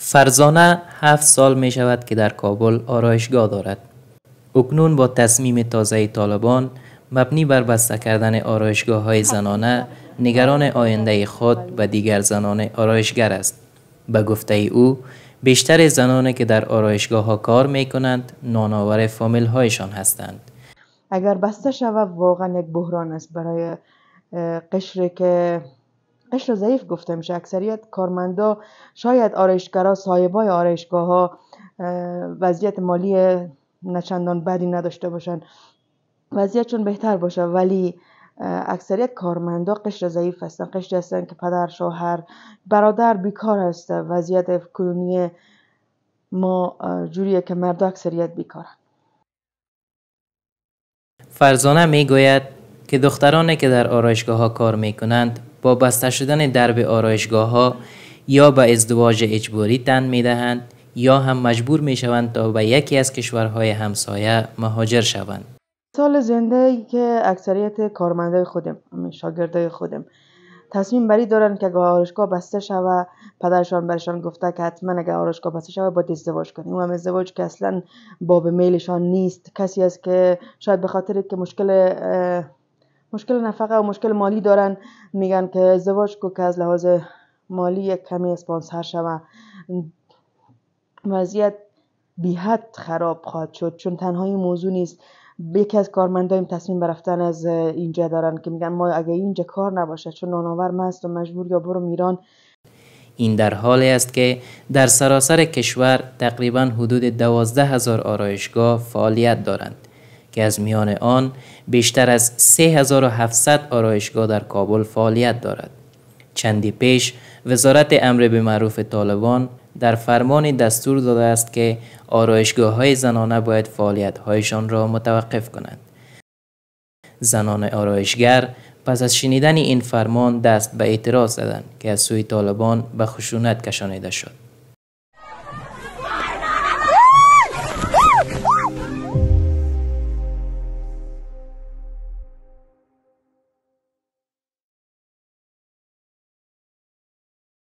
فرزانه هفت سال می شود که در کابل آرایشگاه دارد. اکنون با تصمیم تازه طالبان مبنی بر بسته کردن آرایشگاه های زنانه نگران آینده خود و دیگر زنان آرایشگر است. به گفته او بیشتر زنانی که در آرایشگاه ها کار می کنند نانآور فامیل هایشان هستند. اگر بسته شود واقعا یک بحران است برای قشری که قشر ضعیف گفته میشه اکثریت کارمندا شاید آرایشگرا صاحبای آرایشگاه ها وضعیت مالی نچندان بدی نداشته باشن چون بهتر باشه ولی اکثریت کارمندا قشر ضعیف هستن قشر هستن که پدر شوهر برادر بیکار هست وضعیت کنونی ما جوریه که مردا اکثریت بیکارن فرزانه میگوید که دخترانی که در آرایشگاه ها کار میکنند، با بسته شدن درب آرایشگاه ها یا به ازدواج اجباری تن می دهند یا هم مجبور می شوند تا به یکی از کشورهای همسایه مهاجر شوند. سال زندگی که اکثریت کارمنده خودم شاگردای خودم تصمیم بری دارن که اگه آرشگاه بسته شوه پدرشان برشان گفته که حتما اگه آرشگاه بسته شوه باید ازدواج کنیم اون هم ازدواج که اصلا باب میلشان نیست کسی است که شاید به خاطر که مشکل مشکل نفقه و مشکل مالی دارن میگن که ازدواج کو که از لحاظ مالی یک کمی اسپانسر شوه وضعیت حد خراب خواهد شد چون تنها این موضوع نیست یکی از کارمندایم تصمیم برفتن از اینجا دارن که میگن ما اگه اینجا کار نباشه چون ناناور مست و مجبور یا برو میران این در حالی است که در سراسر کشور تقریبا حدود دوازده هزار آرایشگاه فعالیت دارند که از میان آن بیشتر از 3700 آرایشگاه در کابل فعالیت دارد. چندی پیش وزارت امر به معروف طالبان در فرمان دستور داده است که آرایشگاه های زنانه باید فعالیت هایشان را متوقف کنند. زنان آرایشگر پس از شنیدن این فرمان دست به اعتراض زدند که از سوی طالبان به خشونت کشانیده شد.